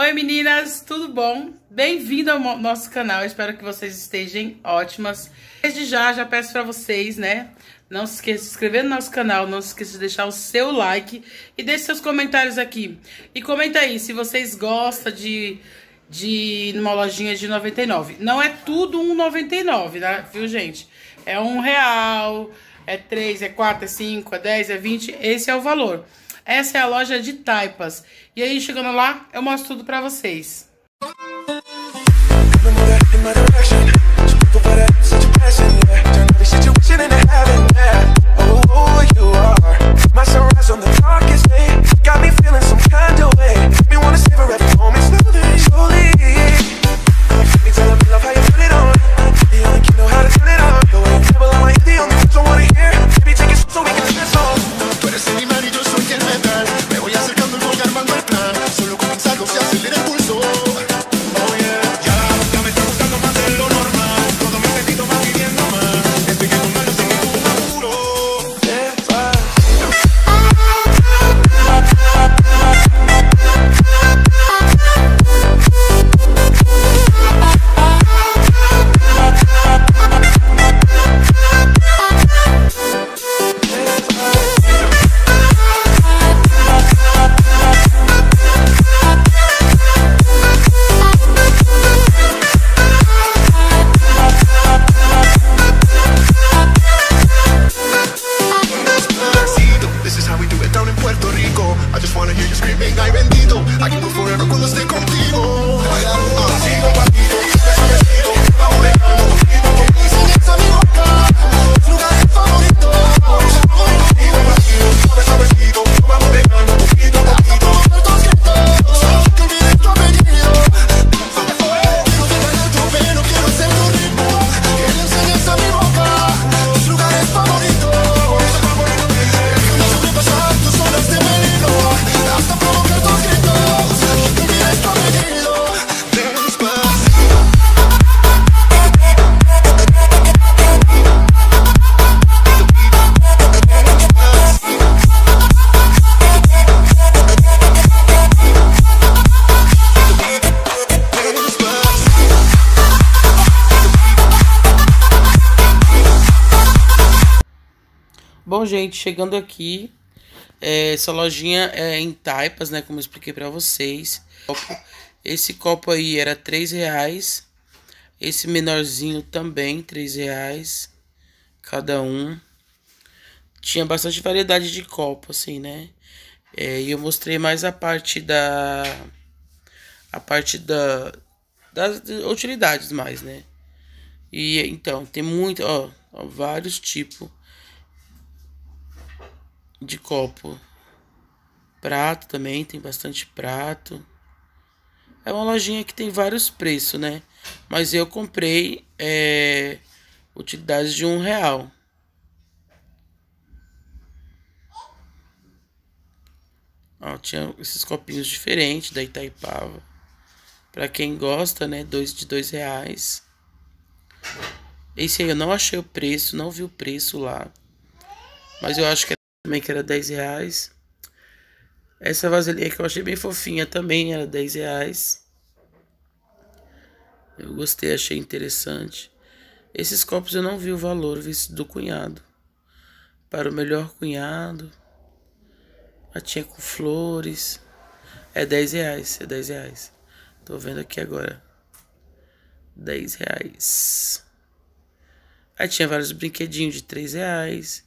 Oi meninas, tudo bom? Bem-vindo ao nosso canal, espero que vocês estejam ótimas. Desde já, já peço para vocês, né? Não se esqueça de se inscrever no nosso canal, não se esqueça de deixar o seu like e deixe seus comentários aqui. E comenta aí se vocês gostam de, de numa lojinha de 99. Não é tudo 1,99, né? Viu, gente? É um real, é 3, é 4, é 5, é 10, é 20, esse é o valor. Essa é a loja de taipas. E aí, chegando lá, eu mostro tudo pra vocês. My sunrise on the darkest day Got me feeling some kind of way Me wanna savor every gente, chegando aqui, é, essa lojinha é em taipas, né? Como eu expliquei pra vocês. Esse copo aí era 3 reais. Esse menorzinho também, 3 reais cada um. Tinha bastante variedade de copo, assim, né? É, e eu mostrei mais a parte da... A parte da... Das utilidades mais, né? E, então, tem muito, ó, ó vários tipos de copo. Prato também, tem bastante prato. É uma lojinha que tem vários preços, né? Mas eu comprei é, utilidades de um real. Ó, tinha esses copinhos diferentes da Itaipava. Pra quem gosta, né? Dois de dois reais. Esse aí eu não achei o preço, não vi o preço lá. Mas eu acho que é também que era 10 reais. Essa vasilhinha que eu achei bem fofinha também era 10 reais. Eu gostei, achei interessante. Esses copos eu não vi o valor, do cunhado. Para o melhor cunhado. A tinha com flores. É 10 reais, é 10 reais. Tô vendo aqui agora. 10 reais. Aí tinha vários brinquedinhos de 3 reais.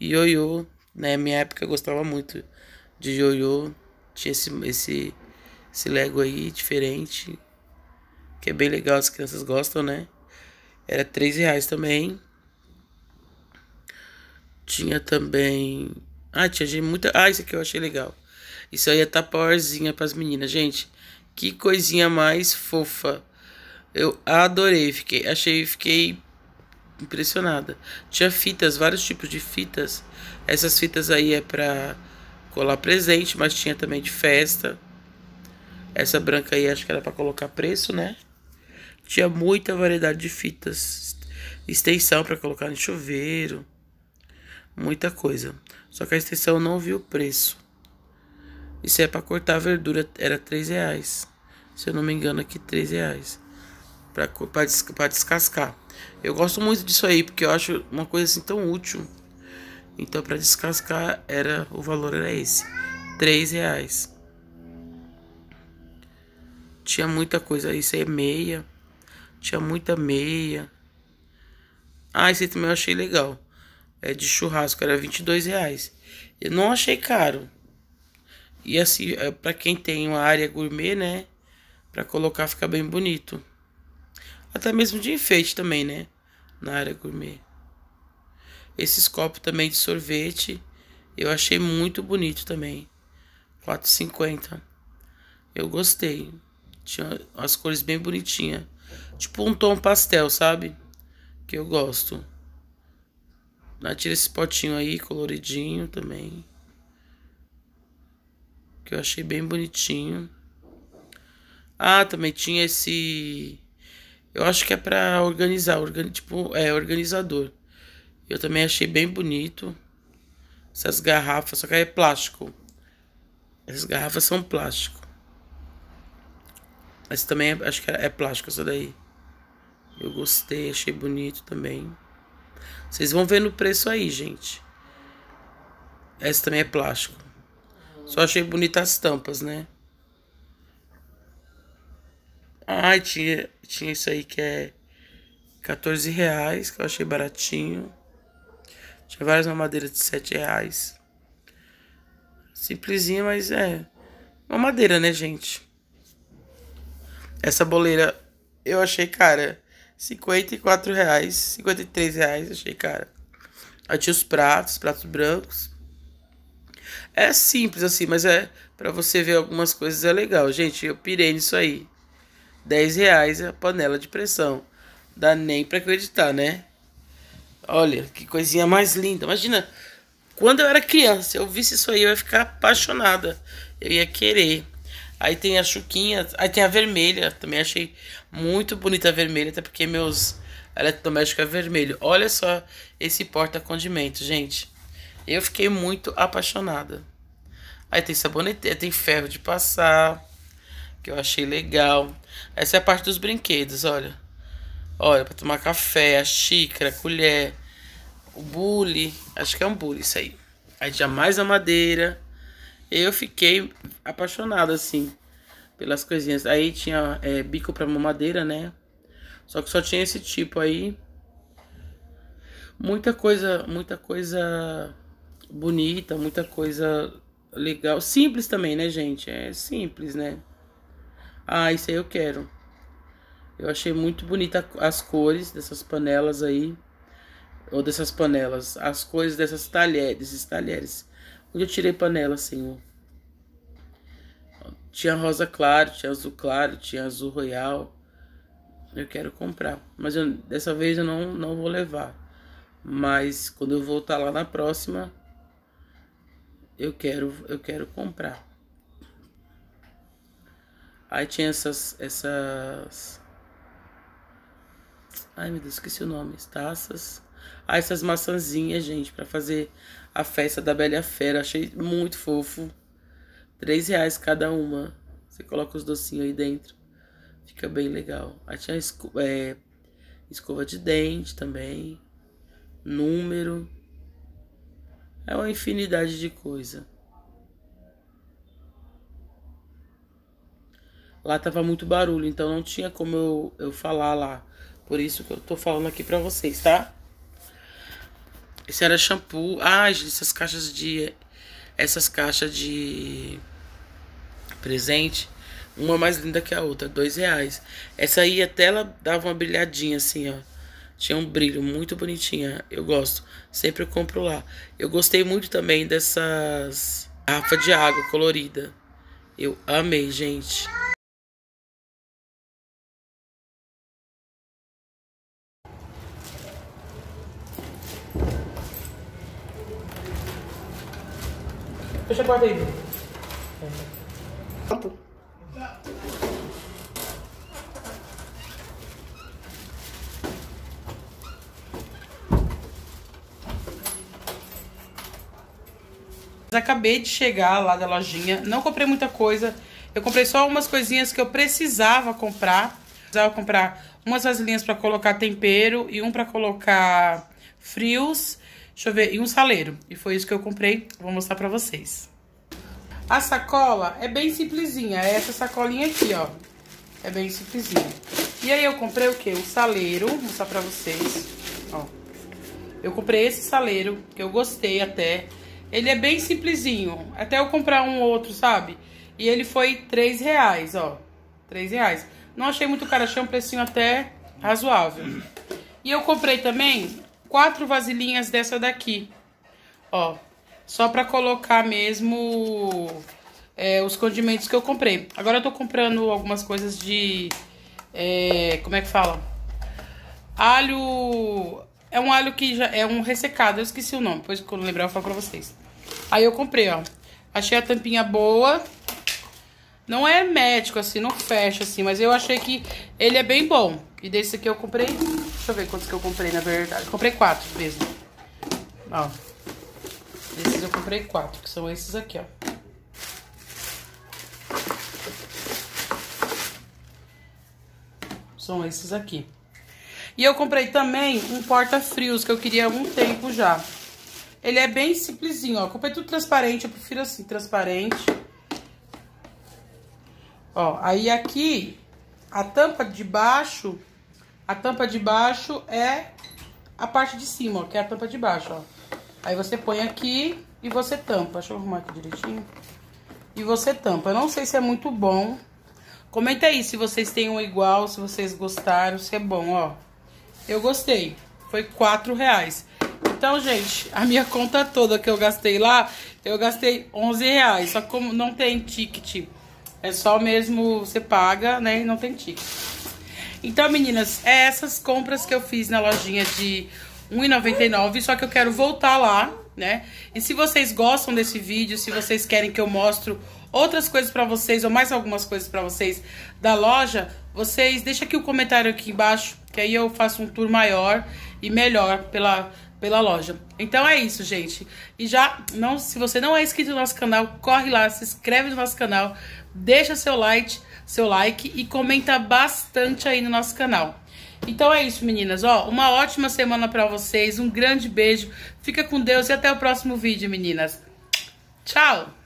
Ioiô na Minha época eu gostava muito de Jojo. Tinha esse, esse, esse Lego aí diferente. Que é bem legal, as crianças gostam, né? Era 3 reais também. Tinha também. Ah, tinha muita. Ah, isso aqui eu achei legal. Isso aí é tapowerzinha para as meninas. Gente, que coisinha mais fofa. Eu adorei, fiquei, achei, fiquei impressionada. Tinha fitas, vários tipos de fitas. Essas fitas aí é para colar presente, mas tinha também de festa. Essa branca aí acho que era para colocar preço, né? Tinha muita variedade de fitas. Extensão para colocar no chuveiro. Muita coisa. Só que a extensão não viu o preço. Isso é para cortar a verdura, era 3 reais. Se eu não me engano, aqui 3 reais. Para descascar. Eu gosto muito disso aí, porque eu acho uma coisa assim tão útil. Então para descascar era o valor era esse, três reais. Tinha muita coisa, isso aí é meia. Tinha muita meia. Ah, esse também eu achei legal. É de churrasco, era 22 reais. Eu não achei caro. E assim, é, para quem tem uma área gourmet, né? Para colocar fica bem bonito até mesmo de enfeite também, né? Na área gourmet. Esses copos também de sorvete, eu achei muito bonito também. 4,50. Eu gostei. Tinha as cores bem bonitinhas. Tipo um tom pastel, sabe? Que eu gosto. Tira esse potinho aí, coloridinho também. Que eu achei bem bonitinho. Ah, também tinha esse eu acho que é para organizar, tipo, é organizador. Eu também achei bem bonito. Essas garrafas, só que é plástico. Essas garrafas são plástico. Essa também é, acho que é plástico essa daí. Eu gostei, achei bonito também. Vocês vão ver no preço aí, gente. Essa também é plástico. Só achei bonita as tampas, né? Ai, tinha tinha isso aí que é 14 reais, que eu achei baratinho. Tinha várias mamadeiras de 7 reais. Simplesinha, mas é. Mamadeira, né, gente? Essa boleira eu achei cara. 54 reais, 53 reais, achei cara. Aí tinha os pratos, pratos brancos. É simples assim, mas é para você ver algumas coisas é legal. Gente, eu pirei nisso aí. 10 reais a panela de pressão. Dá nem para acreditar, né? Olha, que coisinha mais linda. Imagina, quando eu era criança, eu visse isso aí, eu ia ficar apaixonada. Eu ia querer. Aí tem a chuquinha, aí tem a vermelha, também achei muito bonita a vermelha, até porque meus eletrodomésticos é vermelho. Olha só esse porta-condimento, gente. Eu fiquei muito apaixonada. Aí tem sabonete, tem ferro de passar que eu achei legal. Essa é a parte dos brinquedos, olha. Olha, para tomar café, a xícara, a colher, o bule. Acho que é um bule isso aí. Aí tinha mais a madeira. Eu fiquei apaixonado, assim, pelas coisinhas. Aí tinha é, bico pra mamadeira, né? Só que só tinha esse tipo aí. Muita coisa, muita coisa bonita, muita coisa legal. Simples também, né, gente? É simples, né? Ah, isso aí eu quero. Eu achei muito bonita as cores dessas panelas aí. Ou dessas panelas. As cores dessas talheres, desses talheres. Onde eu tirei panela, senhor? Tinha rosa claro, tinha azul claro, tinha azul royal. Eu quero comprar. Mas eu, dessa vez eu não, não vou levar. Mas quando eu voltar lá na próxima, eu quero, eu quero comprar. Aí tinha essas. essas... Ai meu Deus, esqueci o nome. Taças. Ah, essas maçãzinhas, gente, para fazer a festa da Bela Fera. Achei muito fofo. Três reais cada uma. Você coloca os docinhos aí dentro. Fica bem legal. Aí tinha esco é, escova de dente também. Número. É uma infinidade de coisa. Lá tava muito barulho, então não tinha como eu, eu falar lá. Por isso que eu tô falando aqui pra vocês, tá? Esse era shampoo. Ai, ah, gente, essas caixas de. Essas caixas de presente. Uma mais linda que a outra, dois reais. Essa aí até ela dava uma brilhadinha assim, ó. Tinha um brilho muito bonitinha. Eu gosto. Sempre eu compro lá. Eu gostei muito também dessas garrafa de água colorida. Eu amei, gente. Fecha a porta aí, Pronto. Acabei de chegar lá da lojinha, não comprei muita coisa. Eu comprei só umas coisinhas que eu precisava comprar. Precisava comprar umas vasilhinhas para colocar tempero e um para colocar frios. Deixa eu ver, e um saleiro. E foi isso que eu comprei, vou mostrar pra vocês. A sacola é bem simplesinha, é essa sacolinha aqui, ó. É bem simplesinha. E aí eu comprei o que? O saleiro, vou mostrar pra vocês, ó. Eu comprei esse saleiro, que eu gostei até. Ele é bem simplesinho, até eu comprar um outro, sabe? E ele foi 3 reais, ó. 3 reais. Não achei muito caro, achei um precinho até razoável. E eu comprei também quatro vasilhinhas dessa daqui, ó. Só pra colocar mesmo é, os condimentos que eu comprei. Agora eu tô comprando algumas coisas de... É, como é que fala? Alho... É um alho que já é um ressecado, eu esqueci o nome, depois quando lembrar eu falo pra vocês. Aí eu comprei, ó. Achei a tampinha boa, não é médico, assim, não fecha, assim, mas eu achei que ele é bem bom. E desse aqui eu comprei... Deixa eu ver quantos que eu comprei, na verdade. comprei quatro mesmo. Ó. Desses eu comprei quatro, que são esses aqui, ó. São esses aqui. E eu comprei também um porta-frios, que eu queria há algum tempo já. Ele é bem simplesinho, ó. comprei tudo transparente, eu prefiro assim, transparente. Ó, aí aqui a tampa de baixo, a tampa de baixo é a parte de cima, ó, que é a tampa de baixo, ó. Aí você põe aqui e você tampa. Deixa eu arrumar aqui direitinho. E você tampa. Eu não sei se é muito bom. Comenta aí se vocês têm um igual, se vocês gostaram, se é bom, ó. Eu gostei. Foi quatro reais. Então, gente, a minha conta toda que eu gastei lá, eu gastei R$11,00. reais. Só como não tem ticket é só mesmo você paga, né? E não tem ticket. Então, meninas, é essas compras que eu fiz na lojinha de R$1,99. Só que eu quero voltar lá, né? E se vocês gostam desse vídeo, se vocês querem que eu mostre outras coisas para vocês ou mais algumas coisas para vocês da loja, vocês deixem aqui o um comentário aqui embaixo, que aí eu faço um tour maior e melhor pela pela loja. Então é isso, gente. E já não, se você não é inscrito no nosso canal, corre lá, se inscreve no nosso canal deixa seu like, seu like e comenta bastante aí no nosso canal. Então é isso, meninas. Ó, uma ótima semana para vocês. Um grande beijo. Fica com Deus e até o próximo vídeo, meninas. Tchau!